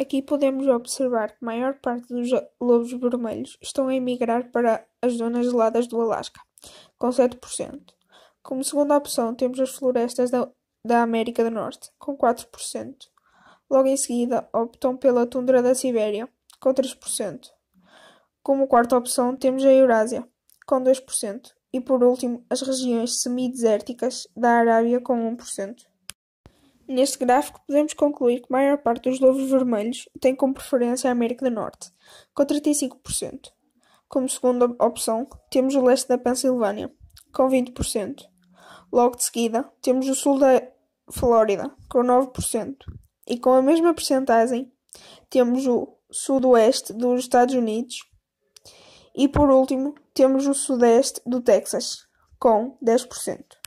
Aqui podemos observar que a maior parte dos lobos vermelhos estão a emigrar para as zonas geladas do Alasca, com 7%. Como segunda opção, temos as florestas da, da América do Norte, com 4%. Logo em seguida, optam pela tundra da Sibéria, com 3%. Como quarta opção, temos a Eurásia, com 2%. E por último, as regiões semidesérticas da Arábia, com 1%. Neste gráfico, podemos concluir que a maior parte dos lobos vermelhos tem como preferência a América do Norte, com 35%. Como segunda opção, temos o leste da Pensilvânia, com 20%. Logo de seguida, temos o sul da Flórida, com 9%. E com a mesma percentagem, temos o sudoeste dos Estados Unidos. E por último, temos o sudeste do Texas, com 10%.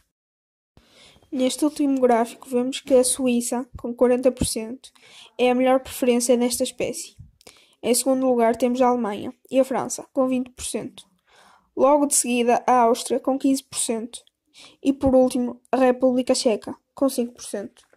Neste último gráfico, vemos que a Suíça, com 40%, é a melhor preferência nesta espécie. Em segundo lugar, temos a Alemanha e a França, com 20%. Logo de seguida, a Áustria, com 15%. E por último, a República Checa, com 5%.